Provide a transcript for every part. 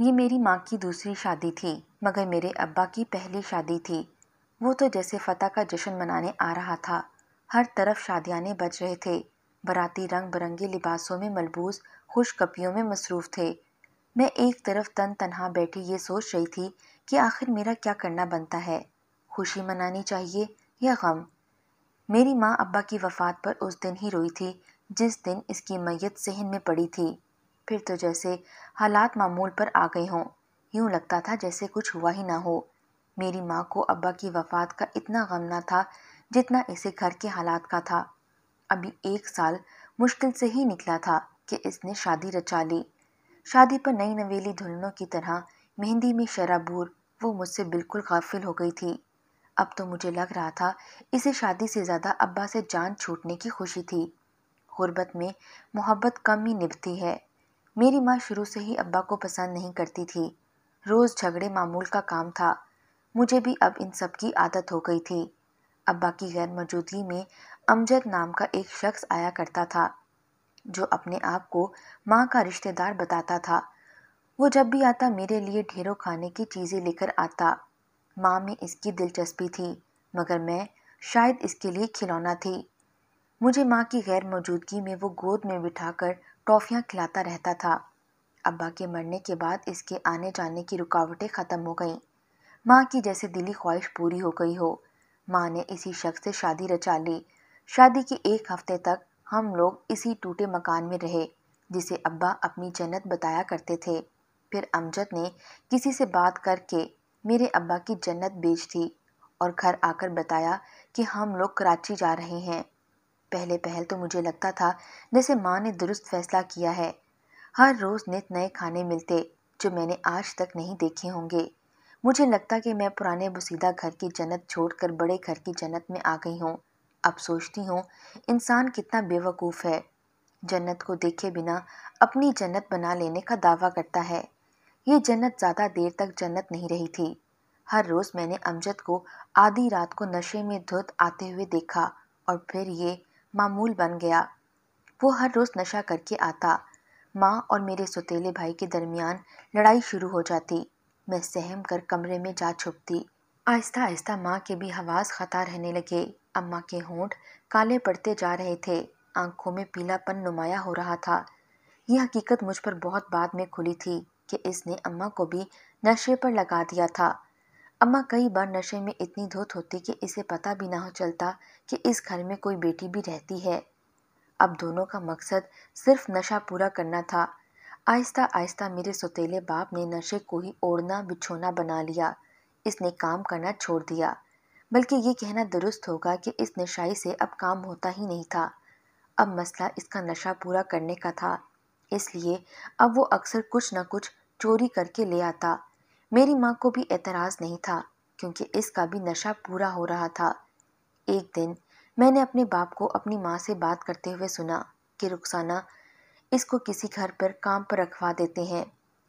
ये मेरी माँ की दूसरी शादी थी मगर मेरे अब्बा की पहली शादी थी वो तो जैसे फतेह का जश्न मनाने आ रहा था हर तरफ शादियाने बज रहे थे बराती रंग बिरंगे लिबासों में मलबूस खुश कपियों में मसरूफ़ थे मैं एक तरफ तन तनहा बैठी ये सोच रही थी कि आखिर मेरा क्या करना बनता है खुशी मनानी चाहिए या गम मेरी माँ अब्बा की वफ़ात पर उस दिन ही रोई थी जिस दिन इसकी मैयत सहन में पड़ी थी फिर तो जैसे हालात मामूल पर आ गए हों यूं लगता था जैसे कुछ हुआ ही ना हो मेरी माँ को अब्बा की वफ़ात का इतना गम ना था जितना इसे घर के हालात का था अभी एक साल मुश्किल से ही निकला था कि इसने शादी रचा ली शादी पर नई नवेली धुलनों की तरह मेहंदी में शराबूर वो मुझसे बिल्कुल गाफिल हो गई थी अब तो मुझे लग रहा था इसे शादी से ज़्यादा अब्बा से जान छूटने की खुशी थी गुर्बत में मोहब्बत कम ही निभती है मेरी माँ शुरू से ही अब्बा को पसंद नहीं करती थी रोज़ झगड़े मामूल का काम था मुझे भी अब इन सब की आदत हो गई थी अब्बा की गैर मौजूदगी में अमजद नाम का एक शख्स आया करता था जो अपने आप को माँ का रिश्तेदार बताता था वो जब भी आता मेरे लिए ढेरों खाने की चीज़ें लेकर आता माँ में इसकी दिलचस्पी थी मगर मैं शायद इसके लिए खिलौना थी मुझे माँ की गैर मौजूदगी में वो गोद में बिठाकर टॉफ़ियाँ खिलाता रहता था अब्बा के मरने के बाद इसके आने जाने की रुकावटें ख़त्म हो गईं माँ की जैसे दिली ख्वाहिश पूरी हो गई हो माँ ने इसी शख्स से शादी रचा ली शादी के एक हफ्ते तक हम लोग इसी टूटे मकान में रहे जिसे अब्बा अपनी जन्नत बताया करते थे फिर अमजद ने किसी से बात करके मेरे अब्बा की जन्नत बेच दी और घर आकर बताया कि हम लोग कराची जा रहे हैं पहले पहल तो मुझे लगता था जैसे माँ ने दुरुस्त फैसला किया है हर रोज़ नित नए खाने मिलते जो मैंने आज तक नहीं देखे होंगे मुझे लगता कि मैं पुराने बसीदा घर की जन्नत छोड़कर बड़े घर की जन्नत में आ गई हूँ अब सोचती हूँ इंसान कितना बेवकूफ़ है जन्नत को देखे बिना अपनी जन्नत बना लेने का दावा करता है ये जन्नत ज़्यादा देर तक जन्नत नहीं रही थी हर रोज़ मैंने अमजद को आधी रात को नशे में धुत आते हुए देखा और फिर ये मामूल बन गया वो हर रोज़ नशा करके आता माँ और मेरे सतीले भाई के दरमियान लड़ाई शुरू हो जाती मैं सहम कर कमरे में जा छुपती आहिस्ता आहिस्ता माँ के भी हवास खता रहने लगे अम्मा के होंठ काले पड़ते जा रहे थे आंखों में पीलापन नुमाया हो रहा था यह हकीकत मुझ पर बहुत बाद में खुली थी कि इसने अम्मा को भी नशे पर लगा दिया था अम्मा कई बार नशे में इतनी धुत होती कि इसे पता भी ना हो चलता कि इस घर में कोई बेटी भी रहती है अब दोनों का मकसद सिर्फ नशा पूरा करना था आहिस्ता आहिस्ता मेरे सौतेले बाप ने नशे को ही ओढ़ना बिछोना बना लिया इसने काम करना छोड़ दिया बल्कि ये कहना दुरुस्त होगा कि इस नशाई से अब काम होता ही नहीं था अब मसला इसका नशा पूरा करने का था इसलिए अब वो अक्सर कुछ न कुछ चोरी करके ले आता मेरी माँ को भी एतराज़ नहीं था क्योंकि इसका भी नशा पूरा हो रहा था एक दिन मैंने अपने बाप को अपनी माँ से बात करते हुए सुना कि रुखसाना इसको किसी घर पर काम पर रखवा देते हैं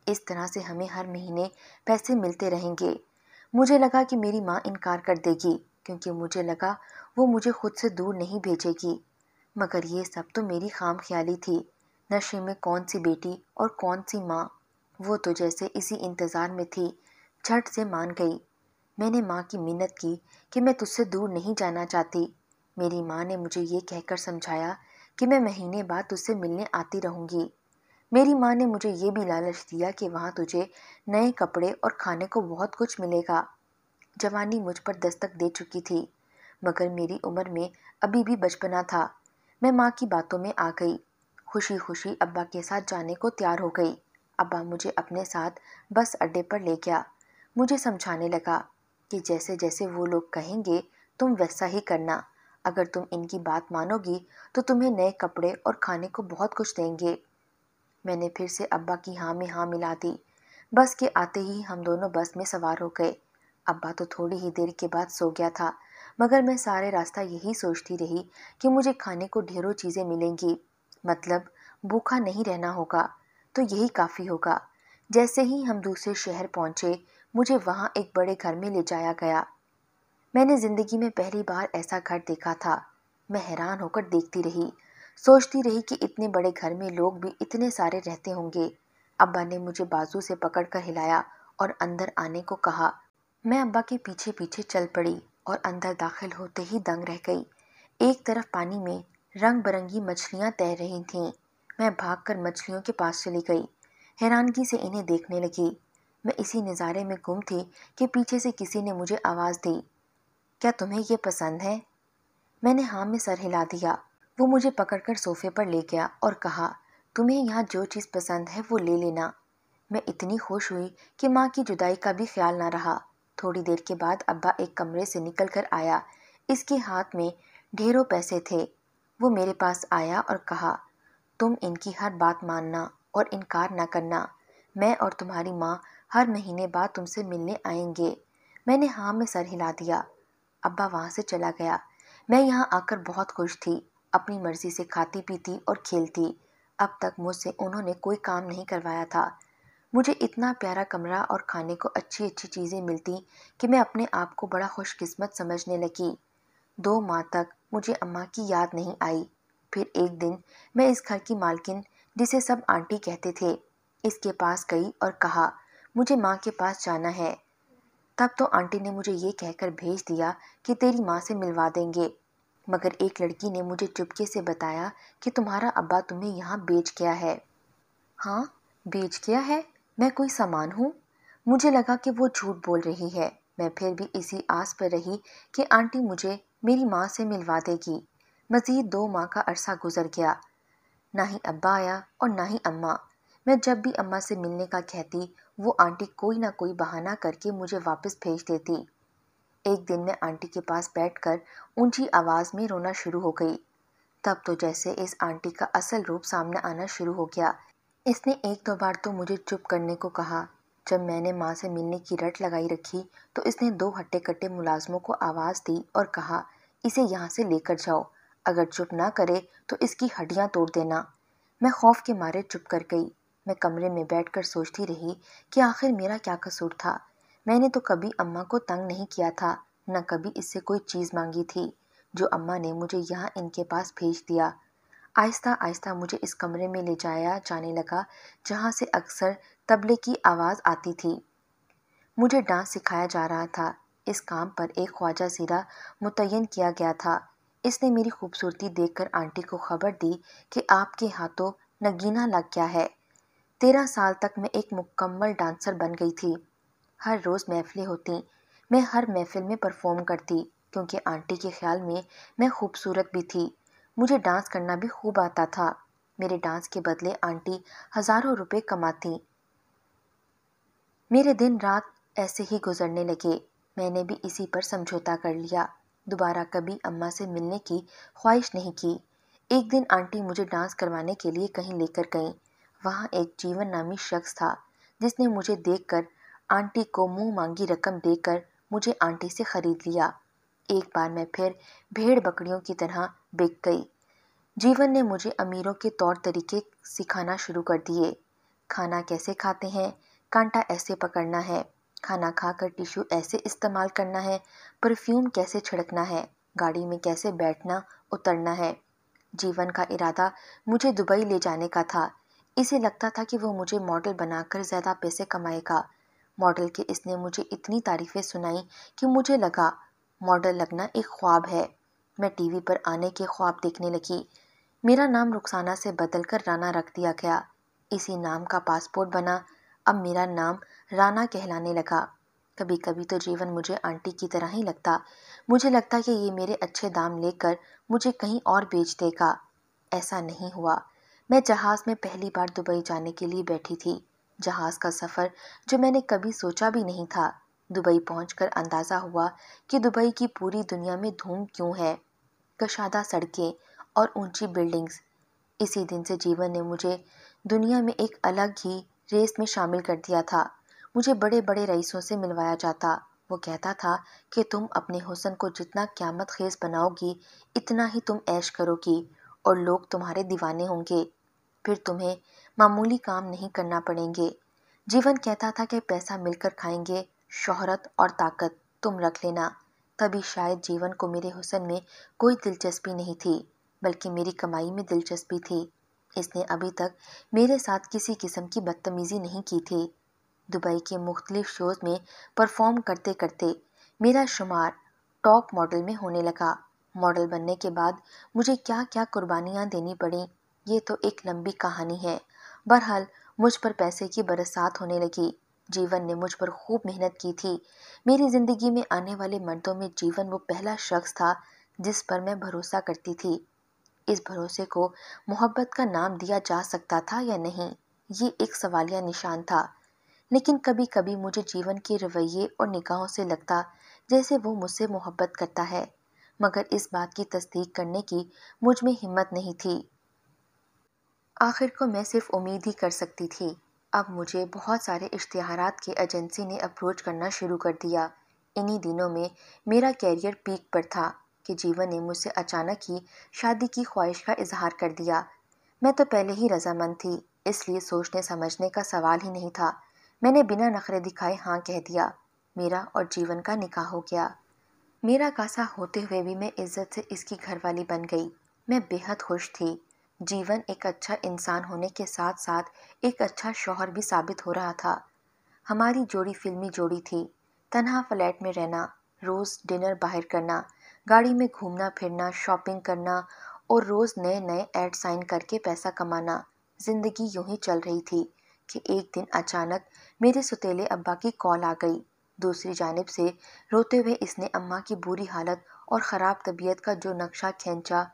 इस तरह से हमें हर महीने पैसे मिलते रहेंगे मुझे लगा कि मेरी माँ इनकार कर देगी क्योंकि मुझे लगा वो मुझे खुद से दूर नहीं भेजेगी मगर ये सब तो मेरी खाम ख्याली थी नशे में कौन सी बेटी और कौन सी माँ वो तो जैसे इसी इंतज़ार में थी झट से मान गई मैंने माँ की मिन्नत की कि मैं तुझसे दूर नहीं जाना चाहती मेरी माँ ने मुझे ये कहकर समझाया कि मैं महीने बाद तुझसे मिलने आती रहूँगी मेरी माँ ने मुझे ये भी लालच दिया कि वहाँ तुझे नए कपड़े और खाने को बहुत कुछ मिलेगा जवानी मुझ पर दस्तक दे चुकी थी मगर मेरी उम्र में अभी भी बचपना था मैं माँ की बातों में आ गई खुशी खुशी अब्बा के साथ जाने को तैयार हो गई अब्बा मुझे अपने साथ बस अड्डे पर ले गया मुझे समझाने लगा कि जैसे जैसे वो लोग कहेंगे तुम वैसा ही करना अगर तुम इनकी बात मानोगी तो तुम्हें नए कपड़े और खाने को बहुत कुछ देंगे मैंने फिर से अब्बा की हाँ में हाँ मिला दी बस के आते ही हम दोनों बस में सवार हो गए अब्बा तो थोड़ी ही देर के बाद सो गया था मगर मैं सारे रास्ता यही सोचती रही कि मुझे खाने को ढेरों चीज़ें मिलेंगी मतलब भूखा नहीं रहना होगा तो यही काफ़ी होगा जैसे ही हम दूसरे शहर पहुँचे मुझे वहाँ एक बड़े घर में ले जाया गया मैंने ज़िंदगी में पहली बार ऐसा घर देखा था मैं हैरान होकर देखती रही सोचती रही कि इतने बड़े घर में लोग भी इतने सारे रहते होंगे अब्बा ने मुझे बाजू से पकड़कर हिलाया और अंदर आने को कहा मैं अब्बा के पीछे पीछे चल पड़ी और अंदर दाखिल होते ही दंग रह गई एक तरफ पानी में रंग बिरंगी मछलियाँ तैर रही थीं मैं भागकर मछलियों के पास चली गई हैरानगी से इन्हें देखने लगी मैं इसी नज़ारे में गुम थी कि पीछे से किसी ने मुझे आवाज़ दी क्या तुम्हें यह पसंद है मैंने हाँ में सर हिला दिया वो मुझे पकड़कर सोफे पर ले गया और कहा तुम्हें यहाँ जो चीज़ पसंद है वो ले लेना मैं इतनी खुश हुई कि माँ की जुदाई का भी ख्याल ना रहा थोड़ी देर के बाद अब्बा एक कमरे से निकल कर आया इसके हाथ में ढेरों पैसे थे वो मेरे पास आया और कहा तुम इनकी हर बात मानना और इनकार न करना मैं और तुम्हारी माँ हर महीने बाद तुमसे मिलने आएंगे मैंने हाँ में सर हिला दिया अब्बा वहाँ से चला गया मैं यहाँ आकर बहुत खुश थी अपनी मर्जी से खाती पीती और खेलती अब तक मुझसे उन्होंने कोई काम नहीं करवाया था मुझे इतना प्यारा कमरा और खाने को अच्छी अच्छी चीज़ें मिलती कि मैं अपने आप को बड़ा खुशकिस्मत समझने लगी दो माह तक मुझे अम्मा की याद नहीं आई फिर एक दिन मैं इस घर की मालकिन जिसे सब आंटी कहते थे इसके पास गई और कहा मुझे माँ के पास जाना है तब तो आंटी ने मुझे ये कहकर भेज दिया कि तेरी माँ से मिलवा देंगे मगर एक लड़की ने मुझे चुपके से बताया कि तुम्हारा अब्बा तुम्हें यहाँ बेच गया है हाँ बेच गया है मैं कोई सामान हूँ मुझे लगा कि वो झूठ बोल रही है मैं फिर भी इसी आस पर रही कि आंटी मुझे मेरी माँ से मिलवा देगी मज़ीद दो माह का अरसा गुज़र गया ना ही अब्बा आया और ना ही अम्मा मैं जब भी अम्मा से मिलने का कहती वो आंटी कोई ना कोई बहाना करके मुझे वापस भेज देती एक दिन मैं आंटी के पास बैठकर ऊंची आवाज़ में रोना शुरू हो गई तब तो जैसे इस आंटी का असल रूप सामने आना शुरू हो गया इसने एक दो बार तो मुझे चुप करने को कहा जब मैंने माँ से मिलने की रट लगाई रखी तो इसने दो हट्टे कट्टे मुलाजमों को आवाज़ दी और कहा इसे यहाँ से लेकर जाओ अगर चुप ना करे तो इसकी हड्डियाँ तोड़ देना मैं खौफ के मारे चुप कर गई मैं कमरे में बैठकर सोचती रही कि आखिर मेरा क्या कसूर था मैंने तो कभी अम्मा को तंग नहीं किया था न कभी इससे कोई चीज़ मांगी थी जो अम्मा ने मुझे यहाँ इनके पास भेज दिया आहिस्ता आहिस्ता मुझे इस कमरे में ले जाया जाने लगा जहाँ से अक्सर तबले की आवाज़ आती थी मुझे डांस सिखाया जा रहा था इस काम पर एक ख्वाजा ज़ीरा मुतयन किया गया था इसने मेरी खूबसूरती देखकर आंटी को खबर दी कि आपके हाथों नगीना लग गया है तेरह साल तक मैं एक मुकम्मल डांसर बन गई थी हर रोज़ महफ़िलें होती मैं हर महफ़िल में परफॉर्म करती क्योंकि आंटी के ख्याल में मैं खूबसूरत भी थी मुझे डांस करना भी खूब आता था मेरे डांस के बदले आंटी हज़ारों रुपए कमाती मेरे दिन रात ऐसे ही गुजरने लगे मैंने भी इसी पर समझौता कर लिया दोबारा कभी अम्मा से मिलने की ख्वाहिश नहीं की एक दिन आंटी मुझे डांस करवाने के लिए कहीं लेकर गईं वहाँ एक जीवन नामी शख्स था जिसने मुझे देखकर आंटी को मुंह मांगी रकम देकर मुझे आंटी से ख़रीद लिया एक बार मैं फिर भेड़ बकरियों की तरह बिक गई जीवन ने मुझे अमीरों के तौर तरीके सिखाना शुरू कर दिए खाना कैसे खाते हैं कांटा ऐसे पकड़ना है खाना खाकर टिश्यू ऐसे इस्तेमाल करना है परफ्यूम कैसे छिड़कना है गाड़ी में कैसे बैठना उतरना है जीवन का इरादा मुझे दुबई ले जाने का था इसे लगता था कि वो मुझे मॉडल बनाकर ज़्यादा पैसे कमाएगा मॉडल के इसने मुझे इतनी तारीफ़ें सुनाई कि मुझे लगा मॉडल लगना एक ख्वाब है मैं टीवी पर आने के ख्वाब देखने लगी मेरा नाम रुखसाना से बदलकर राना रख दिया गया इसी नाम का पासपोर्ट बना अब मेरा नाम राना कहलाने लगा कभी कभी तो जीवन मुझे आंटी की तरह ही लगता मुझे लगता कि ये मेरे अच्छे दाम लेकर मुझे कहीं और बेच देगा ऐसा नहीं हुआ मैं जहाज़ में पहली बार दुबई जाने के लिए बैठी थी जहाज़ का सफ़र जो मैंने कभी सोचा भी नहीं था दुबई पहुँच अंदाज़ा हुआ कि दुबई की पूरी दुनिया में धूम क्यों है कशादा सड़कें और ऊंची बिल्डिंग्स इसी दिन से जीवन ने मुझे दुनिया में एक अलग ही रेस में शामिल कर दिया था मुझे बड़े बड़े रईसों से मिलवाया जाता वो कहता था कि तुम अपने हुसन को जितना क्यामत खेज बनाओगी इतना ही तुम ऐश करोगी और लोग तुम्हारे दीवाने होंगे फिर तुम्हें मामूली काम नहीं करना पड़ेंगे जीवन कहता था कि पैसा मिलकर खाएंगे शोहरत और ताकत तुम रख लेना तभी शायद जीवन को मेरे हुसन में कोई दिलचस्पी नहीं थी बल्कि मेरी कमाई में दिलचस्पी थी इसने अभी तक मेरे साथ किसी किस्म की बदतमीज़ी नहीं की थी दुबई के मुख्तलिफ शोज़ में परफॉर्म करते करते मेरा शुमार टॉप मॉडल में होने लगा मॉडल बनने के बाद मुझे क्या क्या कुर्बानियाँ देनी पड़ी ये तो एक लंबी कहानी है बहरहाल मुझ पर पैसे की बरसात होने लगी जीवन ने मुझ पर खूब मेहनत की थी मेरी ज़िंदगी में आने वाले मर्दों में जीवन वो पहला शख्स था जिस पर मैं भरोसा करती थी इस भरोसे को मोहब्बत का नाम दिया जा सकता था या नहीं ये एक सवालिया निशान था लेकिन कभी कभी मुझे जीवन के रवैये और निगाहों से लगता जैसे वो मुझसे मोहब्बत करता है मगर इस बात की तस्दीक करने की मुझ में हिम्मत नहीं थी आखिर को मैं सिर्फ उम्मीद ही कर सकती थी अब मुझे बहुत सारे इश्तहारात के एजेंसी ने अप्रोच करना शुरू कर दिया इन्हीं दिनों में मेरा कैरियर पीक पर था कि जीवन ने मुझसे अचानक ही शादी की ख्वाहिश का इजहार कर दिया मैं तो पहले ही रजामंद थी इसलिए सोचने समझने का सवाल ही नहीं था मैंने बिना नखरे दिखाए हाँ कह दिया मेरा और जीवन का निकाह हो गया मेरा कासा होते हुए भी मैं इज्जत से इसकी घरवाली बन गई मैं बेहद खुश थी जीवन एक अच्छा इंसान होने के साथ साथ एक अच्छा शौहर भी साबित हो रहा था हमारी जोड़ी फिल्मी जोड़ी थी तनहा फ्लैट में रहना रोज़ डिनर बाहर करना गाड़ी में घूमना फिरना शॉपिंग करना और रोज़ नए नए ऐड साइन करके पैसा कमाना ज़िंदगी यूं ही चल रही थी कि एक दिन अचानक मेरे सुतेले अब्बा की कॉल आ गई दूसरी जानब से रोते हुए इसने अम्मा की बुरी हालत और ख़राब तबीयत का जो नक्शा खींचा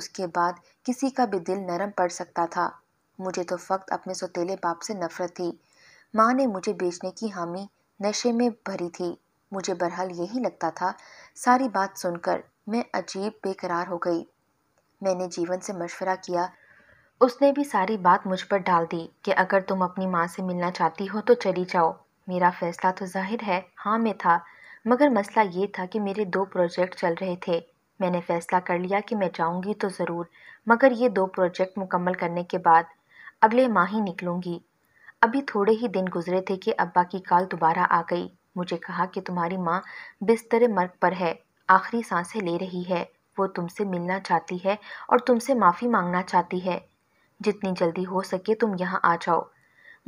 उसके बाद किसी का भी दिल नरम पड़ सकता था मुझे तो फ़क्त अपने सुतेले बाप से नफ़रत थी माँ ने मुझे बेचने की हामी नशे में भरी थी मुझे बहरहाल यही लगता था सारी बात सुनकर मैं अजीब बेकरार हो गई मैंने जीवन से मशवरा किया उसने भी सारी बात मुझ पर डाल दी कि अगर तुम अपनी माँ से मिलना चाहती हो तो चली जाओ मेरा फैसला तो जाहिर है हाँ मैं था मगर मसला ये था कि मेरे दो प्रोजेक्ट चल रहे थे मैंने फ़ैसला कर लिया कि मैं जाऊँगी तो ज़रूर मगर ये दो प्रोजेक्ट मुकम्मल करने के बाद अगले माह ही निकलूंगी अभी थोड़े ही दिन गुजरे थे कि अब्बा की काल दोबारा आ गई मुझे कहा कि तुम्हारी माँ बिस्तर मर्ग पर है आखिरी सांसें ले रही है वो तुमसे मिलना चाहती है और तुमसे माफ़ी मांगना चाहती है जितनी जल्दी हो सके तुम यहाँ आ जाओ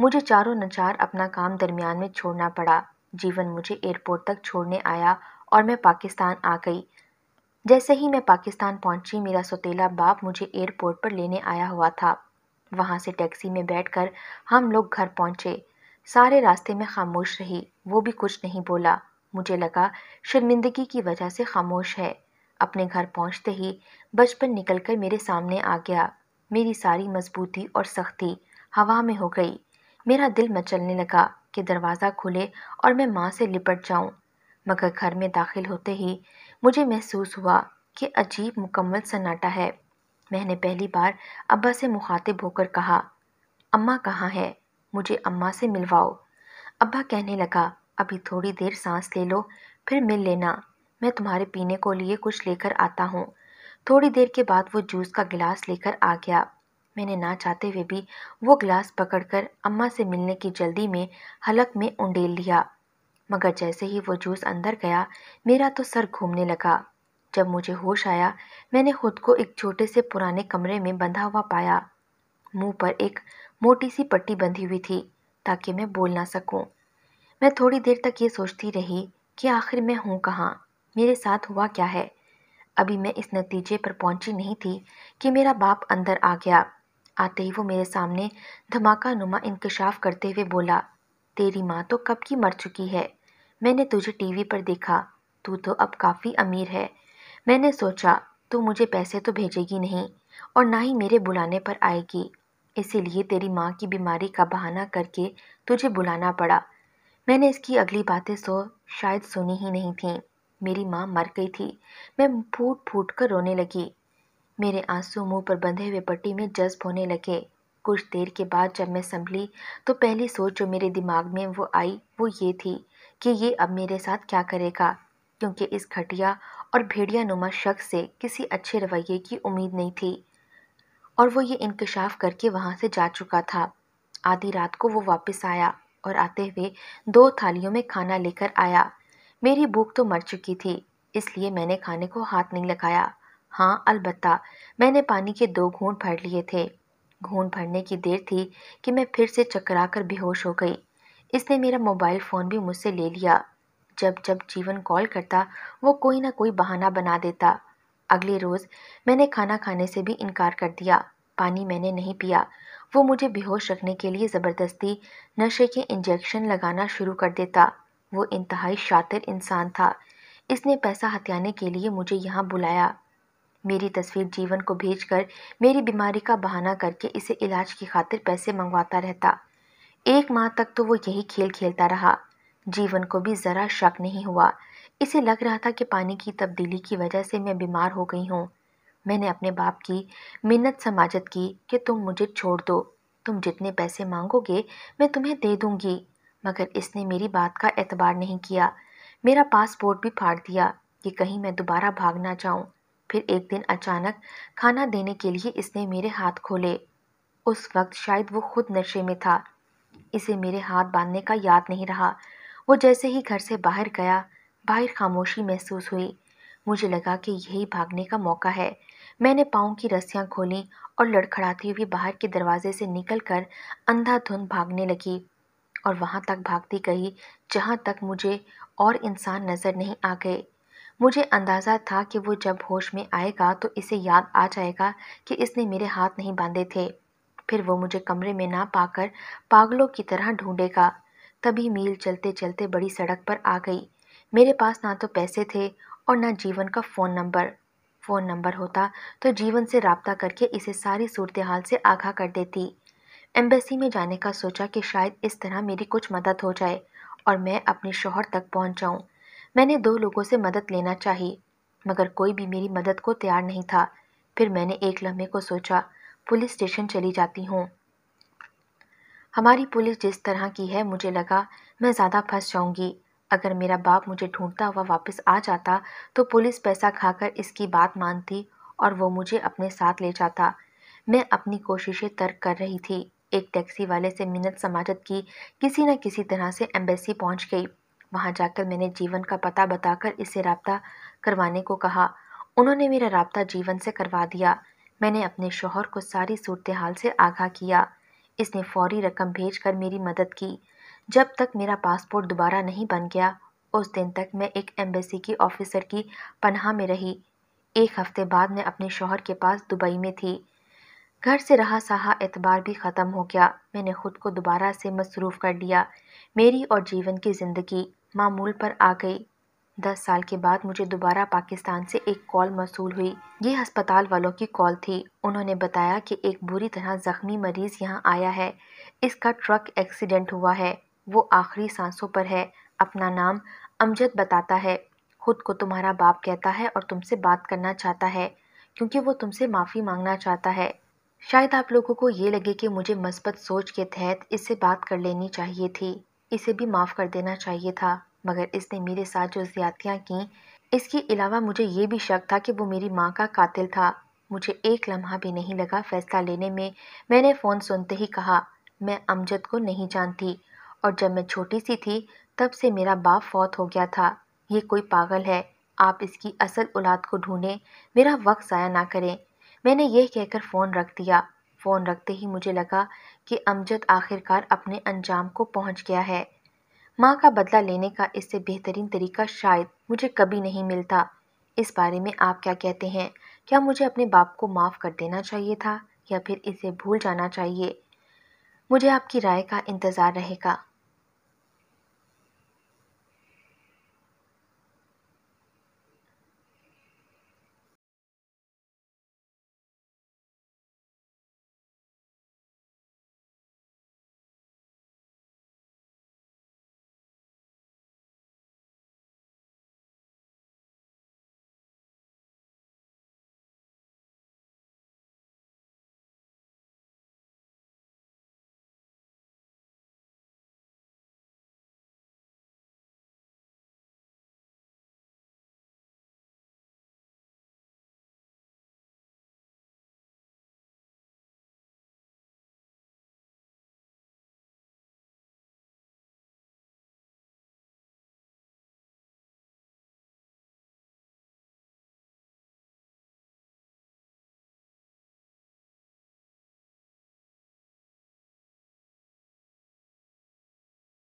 मुझे चारों नचार अपना काम दरमियान में छोड़ना पड़ा जीवन मुझे एयरपोर्ट तक छोड़ने आया और मैं पाकिस्तान आ गई जैसे ही मैं पाकिस्तान पहुंची मेरा सौतेला बाप मुझे एयरपोर्ट पर लेने आया हुआ था वहां से टैक्सी में बैठकर हम लोग घर पहुंचे सारे रास्ते में खामोश रही वो भी कुछ नहीं बोला मुझे लगा शर्मिंदगी की वजह से खामोश है अपने घर पहुंचते ही बचपन निकलकर मेरे सामने आ गया मेरी सारी मजबूती और सख्ती हवा में हो गई मेरा दिल मचलने लगा कि दरवाज़ा खुले और मैं माँ से लिपट जाऊं मगर घर में दाखिल होते ही मुझे महसूस हुआ कि अजीब मुकम्मल सन्नाटा है मैंने पहली बार अब्बा से मुखातिब होकर कहा अम्मा कहाँ है मुझे अम्मा से मिलवाओ अब्बा कहने लगा अभी थोड़ी देर सांस ले लो फिर मिल लेना मैं तुम्हारे पीने को लिए कुछ लेकर आता हूँ थोड़ी देर के बाद वो जूस का गिलास लेकर आ गया मैंने ना चाहते हुए भी वो गिलास पकड़कर अम्मा से मिलने की जल्दी में हलक में उंडेल लिया मगर जैसे ही वो जूस अंदर गया मेरा तो सर घूमने लगा जब मुझे होश आया मैंने खुद को एक छोटे से पुराने कमरे में बंधा हुआ पाया मुंह पर एक मोटी सी पट्टी बंधी हुई थी ताकि मैं बोल ना सकूं। मैं थोड़ी देर तक ये सोचती रही कि आखिर मैं हूँ कहाँ मेरे साथ हुआ क्या है अभी मैं इस नतीजे पर पहुंची नहीं थी कि मेरा बाप अंदर आ गया आते ही वो मेरे सामने धमाका नुमा इंकशाफ करते हुए बोला तेरी माँ तो कब की मर चुकी है मैंने तुझे टीवी पर देखा तू तो अब काफ़ी अमीर है मैंने सोचा तू मुझे पैसे तो भेजेगी नहीं और ना ही मेरे बुलाने पर आएगी इसीलिए तेरी माँ की बीमारी का बहाना करके तुझे बुलाना पड़ा मैंने इसकी अगली बातें सो शायद सुनी ही नहीं थीं मेरी माँ मर गई थी मैं फूट फूट कर रोने लगी मेरे आंसू मुंह पर बंधे हुए पट्टी में जज्ब होने लगे कुछ देर के बाद जब मैं संभली तो पहली सोच जो मेरे दिमाग में वो आई वो ये थी कि ये अब मेरे साथ क्या करेगा क्योंकि इस घटिया और भेड़िया नुमा शख्स से किसी अच्छे रवैये की उम्मीद नहीं थी और वो ये इंकशाफ करके वहाँ से जा चुका था आधी रात को वो वापस आया और आते हुए दो थालियों में खाना लेकर आया मेरी भूख तो मर चुकी थी इसलिए मैंने खाने को हाथ नहीं लगाया हाँ अलबत्ता मैंने पानी के दो घूंट भर लिए थे घूंट भरने की देर थी कि मैं फिर से चकरा कर बेहोश हो गई इसने मेरा मोबाइल फ़ोन भी मुझसे ले लिया जब जब जीवन कॉल करता वो कोई ना कोई बहाना बना देता अगले रोज़ मैंने खाना खाने से भी इनकार कर दिया पानी मैंने नहीं पिया वो मुझे बेहोश रखने के लिए ज़बरदस्ती नशे के इंजेक्शन लगाना शुरू कर देता वो इंतहाई शातिर इंसान था इसने पैसा हथियाने के लिए मुझे यहाँ बुलाया मेरी तस्वीर जीवन को भेजकर मेरी बीमारी का बहाना करके इसे इलाज की खातिर पैसे मंगवाता रहता एक माह तक तो वो यही खेल खेलता रहा जीवन को भी ज़रा शक नहीं हुआ इसे लग रहा था कि पानी की तब्दीली की वजह से मैं बीमार हो गई हूँ मैंने अपने बाप की मिन्नत समाजत की कि तुम मुझे छोड़ दो तुम जितने पैसे मांगोगे मैं तुम्हें दे दूँगी मगर इसने मेरी बात का एतबार नहीं किया मेरा पासपोर्ट भी फाड़ दिया कि कहीं मैं दोबारा भाग ना जाऊँ फिर एक दिन अचानक खाना देने के लिए इसने मेरे हाथ खोले उस वक्त शायद वो खुद नशे में था इसे मेरे हाथ बांधने का याद नहीं रहा वो जैसे ही घर से बाहर गया बाहर खामोशी महसूस हुई मुझे लगा कि यही भागने का मौका है मैंने पाँव की रस्सियाँ खोली और लड़खड़ाती हुई बाहर के दरवाजे से निकलकर अंधाधुंध भागने लगी और वहाँ तक भागती गई जहाँ तक मुझे और इंसान नज़र नहीं आ गए मुझे अंदाज़ा था कि वो जब होश में आएगा तो इसे याद आ जाएगा कि इसने मेरे हाथ नहीं बांधे थे फिर वो मुझे कमरे में ना पाकर पागलों की तरह ढूंढेगा तभी मील चलते चलते बड़ी सड़क पर आ गई मेरे पास ना तो पैसे थे और ना जीवन का फ़ोन नंबर फ़ोन नंबर होता तो जीवन से रबता करके इसे सारी सूरत हाल से आगाह कर देती एम्बेसी में जाने का सोचा कि शायद इस तरह मेरी कुछ मदद हो जाए और मैं अपने शोहर तक पहुंच जाऊं। मैंने दो लोगों से मदद लेना चाहिए मगर कोई भी मेरी मदद को तैयार नहीं था फिर मैंने एक लम्हे को सोचा पुलिस स्टेशन चली जाती हूँ हमारी पुलिस जिस तरह की है मुझे लगा मैं ज़्यादा फंस जाऊँगी अगर मेरा बाप मुझे ढूंढता हुआ वापस आ जाता तो पुलिस पैसा खाकर इसकी बात मानती और वो मुझे अपने साथ ले जाता मैं अपनी कोशिशें तर्क कर रही थी एक टैक्सी वाले से मिन्नत समाजत की किसी न किसी तरह से एम्बेसी पहुंच गई वहां जाकर मैंने जीवन का पता बताकर इससे रबता करवाने को कहा उन्होंने मेरा रबता जीवन से करवा दिया मैंने अपने शोहर को सारी सूरत हाल से आगाह किया इसने फौरी रकम भेज कर मेरी मदद की जब तक मेरा पासपोर्ट दोबारा नहीं बन गया उस दिन तक मैं एक एम्बेसी की ऑफिसर की पनाह में रही एक हफ्ते बाद मैं अपने शोहर के पास दुबई में थी घर से रहा सहा एतबार भी ख़त्म हो गया मैंने खुद को दोबारा से मसरूफ़ कर दिया मेरी और जीवन की ज़िंदगी मामूल पर आ गई दस साल के बाद मुझे दोबारा पाकिस्तान से एक कॉल मौसू हुई ये अस्पताल वालों की कॉल थी उन्होंने बताया कि एक बुरी तरह ज़ख्मी मरीज़ यहाँ आया है इसका ट्रक एक्सीडेंट हुआ है वो आखिरी सांसों पर है अपना नाम अमजद बताता है खुद को तुम्हारा बाप कहता है और तुमसे बात करना चाहता है क्योंकि वो तुमसे माफ़ी मांगना चाहता है शायद आप लोगों को ये लगे कि मुझे मस्बत सोच के तहत इससे बात कर लेनी चाहिए थी इसे भी माफ़ कर देना चाहिए था मगर इसने मेरे साथ जो ज्यादतियाँ की इसके अलावा मुझे ये भी शक था कि वो मेरी माँ का कातिल था मुझे एक लम्हा भी नहीं लगा फैसला लेने में मैंने फ़ोन सुनते ही कहा मैं अमजद को नहीं जानती और जब मैं छोटी सी थी तब से मेरा बाप फौत हो गया था ये कोई पागल है आप इसकी असल औलाद को ढूंढें मेरा वक्त ज़ाया ना करें मैंने यह कहकर फ़ोन रख दिया फ़ोन रखते ही मुझे लगा कि अमजद आखिरकार अपने अंजाम को पहुंच गया है माँ का बदला लेने का इससे बेहतरीन तरीका शायद मुझे कभी नहीं मिलता इस बारे में आप क्या कहते हैं क्या मुझे अपने बाप को माफ़ कर देना चाहिए था या फिर इसे भूल जाना चाहिए मुझे आपकी राय का इंतज़ार रहेगा